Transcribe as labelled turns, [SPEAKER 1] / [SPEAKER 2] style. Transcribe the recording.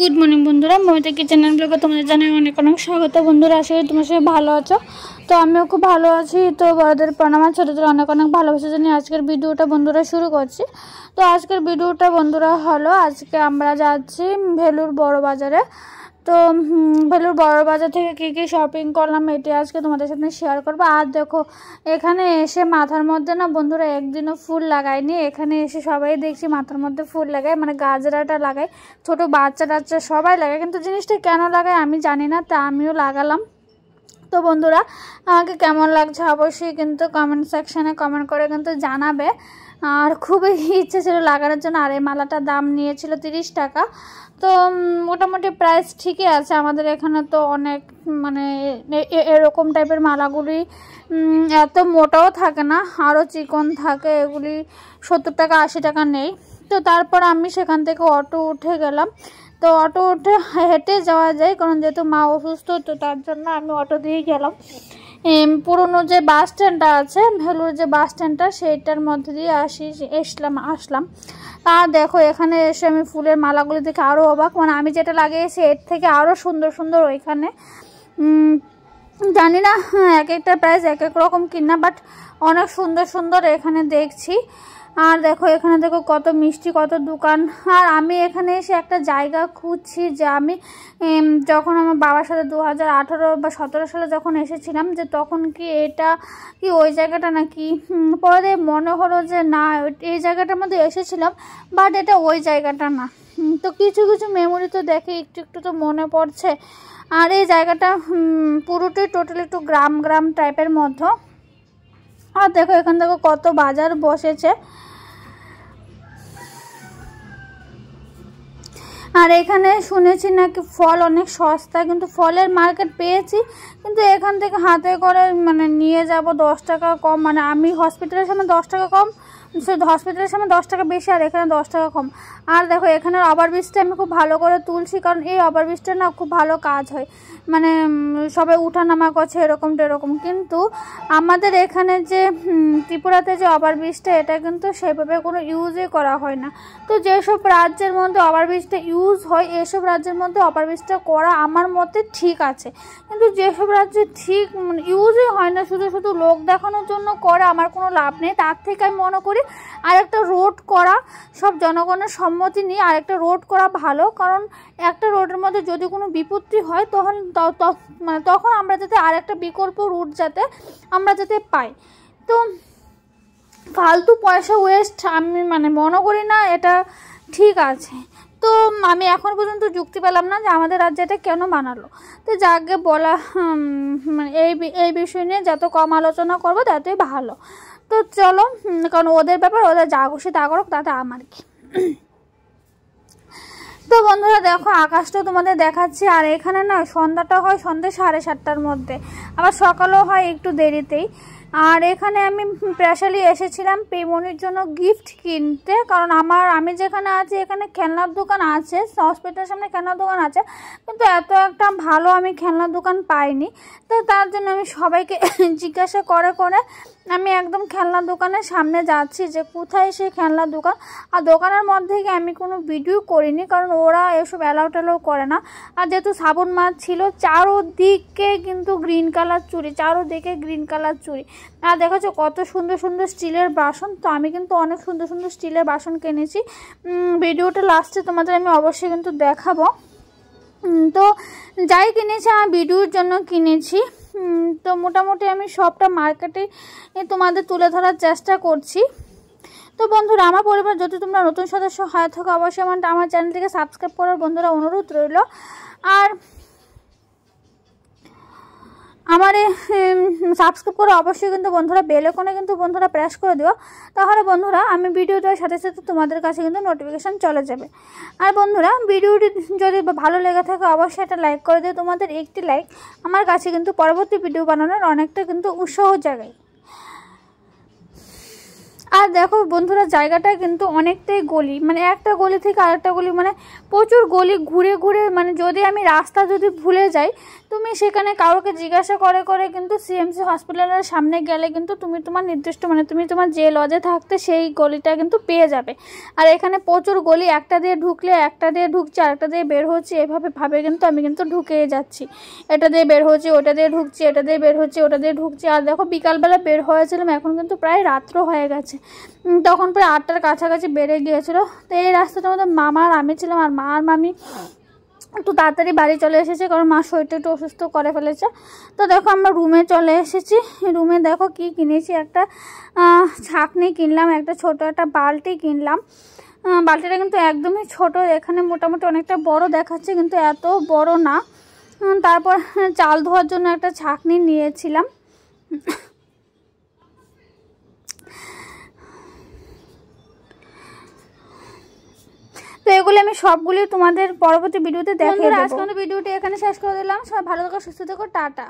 [SPEAKER 1] good morning বন্ধুরা Momita kitchen ব্লগে তোমাদের জানাই অনেক অনেক স্বাগত বন্ধুরা আসলে তোমার সাথে ভালো আছো তো আমিও খুব ভালো আছি তো বড়দের প্রণাম আর ছোটোদের অনেক অনেক ভালোবাসা জানিয়ে আজকের ভিডিওটা বন্ধুরা শুরু করছি তো আজকের ভিডিওটা বন্ধুরা হলো আজকে আমরা যাচ্ছি ভেলুর বড় বাজারে তো ভেলুর বড় বাজার থেকে কী কী শপিং করলাম এটি আজকে তোমাদের সাথে শেয়ার করবো আর দেখো এখানে এসে মাথার মধ্যে না বন্ধুরা একদিনও ফুল লাগায়নি এখানে এসে সবাই দেখছি মাথার মধ্যে ফুল লাগায় মানে গাজরাটা লাগায় ছোট বাচ্চা টাচ্চা সবাই লাগায় কিন্তু জিনিসটা কেন লাগায় আমি জানি না তা আমিও লাগালাম তো বন্ধুরা আমাকে কেমন লাগছে অবশ্যই কিন্তু কমেন্ট সেকশানে কমেন্ট করে কিন্তু জানাবে আর খুবই ইচ্ছে ছিল লাগানোর জন্য আর এই মালাটা দাম নিয়েছিল তিরিশ টাকা তো মোটামুটি প্রাইস ঠিকই আছে আমাদের এখানে তো অনেক মানে এরকম টাইপের মালাগুলি এত মোটাও থাকে না আরও চিকন থাকে এগুলি সত্তর টাকা আশি টাকা নেই তো তারপর আমি সেখান থেকে অটো উঠে গেলাম তো অটো উঠে হেঁটে যাওয়া যায় কারণ যেহেতু মা অসুস্থ তো তার জন্য আমি অটো দিয়ে গেলাম পুরনো যে বাস স্ট্যান্ডটা আছে ভেলুর যে বাস স্ট্যান্ডটা সেইটার মধ্যে দিয়ে আসি এসলাম আসলাম তা দেখো এখানে এসে আমি ফুলের মালাগুলি দেখে আরও অবাক মানে আমি যেটা লাগিয়েছি এর থেকে আরও সুন্দর সুন্দর ওইখানে জানি না হ্যাঁ, এক একটা প্রাইস এক এক রকম কিনা বাট অনেক সুন্দর সুন্দর এখানে দেখছি আর দেখো এখানে দেখো কত মিষ্টি কত দোকান আর আমি এখানে এসে একটা জায়গা খুঁজছি যে আমি যখন আমার বাবার সাথে দু হাজার বা সতেরো সালে যখন এসেছিলাম যে তখন কি এটা কি ওই জায়গাটা নাকি পরে মনে হলো যে না এই জায়গাটার মধ্যে এসেছিলাম বাট এটা ওই জায়গাটা না তো কিছু কিছু মেমোরি তো দেখে একটু একটু তো মনে পড়ছে আর এই জায়গাটা পুরোটাই টোটাল একটু গ্রাম গ্রাম টাইপের মধ্যে আর দেখো এখান থেকে কত বাজার বসেছে আর এখানে শুনেছি নাকি ফল অনেক সস্তা কিন্তু ফলের মার্কেট পেয়েছি কিন্তু এখান থেকে হাতে করে মানে নিয়ে যাব দশ টাকা কম মানে আমি হসপিটালের সামনে দশ টাকা কম হসপিটালের সামনে দশ টাকা বেশি আর এখানে দশ টাকা কম আর দেখো এখানে ওভারব্রিজটা আমি খুব ভালো করে তুলছি কারণ এই ওভারব্রিজটা না খুব ভালো কাজ হয় মানে সবাই উঠানামা করছে এরকম টেরকম কিন্তু আমাদের এখানে যে ত্রিপুরাতে যে ওভারব্রিজটা এটা কিন্তু সেভাবে কোনো ইউজই করা হয় না তো যেসব রাজ্যের মধ্যে ওভারব্রিজটা ইউজ হয় এসব রাজ্যের মধ্যে ওভারব্রিজটা করা আমার মতে ঠিক আছে কিন্তু যেসব রাজ্যে ঠিক ইউজই হয় না শুধু শুধু লোক দেখানোর জন্য করা আমার কোনো লাভ নেই তার থেকে আমি মনে করি আর একটা রোড করা সব জনগণের সম্মতি নিয়ে আর একটা রোড করা ভালো কারণ একটা রোডের মধ্যে যদি কোনো বিপত্তি হয় তখন মানে তখন আমরা যাতে আর একটা বিকল্প রুট যাতে আমরা যাতে পাই তো ফালতু পয়সা ওয়েস্ট আমি মানে মনে করি না এটা ঠিক আছে তো আমি এখন পর্যন্ত যুক্তি পেলাম না যে আমাদের রাজ্যে এটা কেন বানালো তো যাকে বলা মানে এই এই বিষয় নিয়ে যত কম আলোচনা করবো ততই ভালো তো চলো কারণ ওদের ব্যাপার ওদের যা খুশি তা করুক তাতে আমার কি তো বন্ধুরা দেখো আকাশটা তোমাদের দেখাচ্ছি আর এখানে না সন্ধ্যাটা হয় সন্ধ্যে সাড়ে সাতটার মধ্যে আবার সকালও হয় একটু দেরিতেই আর এখানে আমি স্পেশালি এসেছিলাম পেমনির জন্য গিফট কিনতে কারণ আমার আমি যেখানে আছি এখানে খেলনার দোকান আছে হসপিটালের সামনে খেলনার দোকান আছে কিন্তু এত একটা ভালো আমি খেলনার দোকান পাইনি তো তার জন্য আমি সবাইকে জিজ্ঞাসা করে করে আমি একদম খেলনা দোকানের সামনে যাচ্ছি যে কোথায় সেই খেলনা দোকান আর দোকানের মধ্যে গিয়ে আমি কোনো ভিডিও করিনি কারণ ওরা এসব অ্যালাউ ট্যালাউ করে না আর যেহেতু সাবুন মাছ ছিল চারোদিকে কিন্তু গ্রিন কালার চুরি চারোদিকে গ্রিন কালার চুরি আর দেখাচ্ছ কত সুন্দর সুন্দর স্টিলের বাসন তো আমি কিন্তু অনেক সুন্দর সুন্দর স্টিলের বাসন কিনেছি ভিডিওটা লাস্টে তোমাদের আমি অবশ্যই কিন্তু দেখাবো তো যাই কিনেছি আমার ভিডিওর জন্য কিনেছি তো মোটামুটি আমি সবটা মার্কেটে তোমাদের তুলে ধরার চেষ্টা করছি তো বন্ধুরা আমার পরিবার যদি তোমরা নতুন সদস্য হয়ে থাকো অবশ্যই আমার চ্যানেলটিকে সাবস্ক্রাইব করার বন্ধুরা অনুরোধ রইল আর আমার সাবস্ক্রাইব করে অবশ্যই কিন্তু বন্ধুরা বেলেকনে কিন্তু বন্ধুরা প্রেস করে দিও তাহলে বন্ধুরা আমি ভিডিও দেওয়ার সাথে সাথে তোমাদের কাছে কিন্তু নোটিফিকেশান চলে যাবে আর বন্ধুরা ভিডিওটি যদি ভালো লেগে থাকে অবশ্যই একটা লাইক করে দিও তোমাদের একটি লাইক আমার কাছে কিন্তু পরবর্তী ভিডিও বানানোর অনেকটা কিন্তু উৎসাহ জায়গায় আর দেখো বন্ধুরা জায়গাটা কিন্তু অনেকটাই গলি মানে একটা গলি থেকে আরেকটা গলি মানে প্রচুর গলি ঘুরে ঘুরে মানে যদি আমি রাস্তা যদি ভুলে যাই তুমি সেখানে কাউকে জিজ্ঞাসা করে করে কিন্তু সিএমসি হসপিটালের সামনে গেলে কিন্তু তুমি তোমার নির্দিষ্ট মানে তুমি তোমার যে লজে থাকতে সেই গলিটা কিন্তু পেয়ে যাবে আর এখানে প্রচুর গলি একটা দিয়ে ঢুকলে একটা দিয়ে ঢুকছে আরেকটা দিয়ে বের হচ্ছে এভাবে ভাবে কিন্তু আমি কিন্তু ঢুকে যাচ্ছি এটা দিয়ে বের হচ্ছে ওটা দিয়ে ঢুকছি এটা দিয়ে বের হচ্ছে ওটা দিয়ে ঢুকছি আর দেখো বিকালবেলা বের হয়েছিলাম এখন কিন্তু প্রায় রাত্র হয়ে গেছে তখন প্রায় আটটার কাছাকাছি বেড়ে গিয়েছিলো তো এই রাস্তাটার মধ্যে মামার আমি ছিলাম আর মার মামি একটু তাড়াতাড়ি বাড়ি চলে এসেছে কারণ মা শরীরটা একটু অসুস্থ করে ফেলেছে তো দেখো আমরা রুমে চলে এসেছি রুমে দেখো কি কিনেছি একটা ছাঁকনি কিনলাম একটা ছোট একটা বালতি কিনলাম বালতিটা কিন্তু একদমই ছোট এখানে মোটামুটি অনেকটা বড় দেখাচ্ছে কিন্তু এত বড় না তারপর চাল ধোয়ার জন্য একটা ছাঁকনি নিয়েছিলাম তো এগুলো আমি সবগুলি তোমাদের পরবর্তী ভিডিওতে দেখাই আজকে ভিডিওটি এখানে শেষ করে দিলাম সবাই ভালো থাকো সুস্থ থাকো টাটা